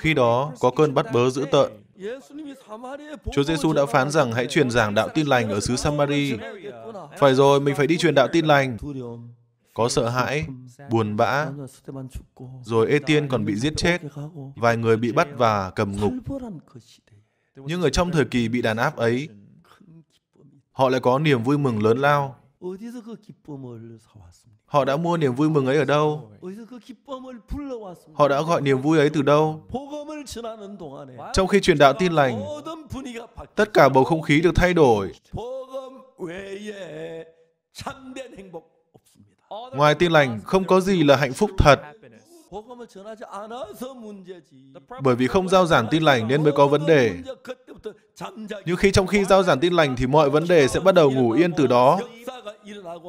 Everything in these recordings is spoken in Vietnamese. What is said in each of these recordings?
Khi đó có cơn bắt bớ dữ tợn. Chúa Giêsu đã phán rằng hãy truyền giảng đạo tin lành ở xứ Samari. Phải rồi, mình phải đi truyền đạo tin lành. Có sợ hãi, buồn bã, rồi Etienne còn bị giết chết, vài người bị bắt và cầm ngục. Nhưng ở trong thời kỳ bị đàn áp ấy, họ lại có niềm vui mừng lớn lao Họ đã mua niềm vui mừng ấy ở đâu? Họ đã gọi niềm vui ấy từ đâu? Trong khi truyền đạo tin lành, tất cả bầu không khí được thay đổi. Ngoài tin lành, không có gì là hạnh phúc thật. Bởi vì không giao giảng tin lành nên mới có vấn đề. Nhưng khi trong khi giao giảng tin lành thì mọi vấn đề sẽ bắt đầu ngủ yên từ đó.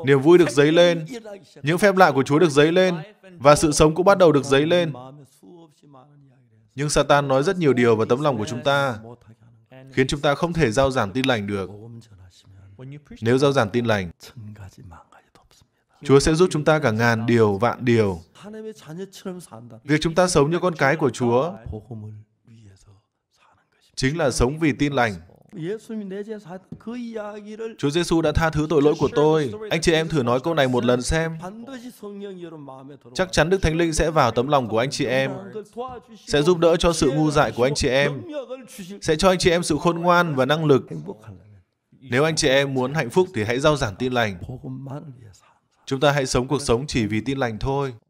Niềm vui được dấy lên, những phép lạ của Chúa được dấy lên, và sự sống cũng bắt đầu được dấy lên. Nhưng Satan nói rất nhiều điều vào tấm lòng của chúng ta, khiến chúng ta không thể giao giảng tin lành được. Nếu giao giảng tin lành, Chúa sẽ giúp chúng ta cả ngàn điều, vạn điều. Việc chúng ta sống như con cái của Chúa chính là sống vì tin lành. Chúa Giêsu đã tha thứ tội lỗi của tôi. Anh chị em thử nói câu này một lần xem. Chắc chắn Đức Thánh Linh sẽ vào tấm lòng của anh chị em, sẽ giúp đỡ cho sự ngu dại của anh chị em, sẽ cho anh chị em sự khôn ngoan và năng lực. Nếu anh chị em muốn hạnh phúc thì hãy giao giảng tin lành. Chúng ta hãy sống cuộc sống chỉ vì tin lành thôi.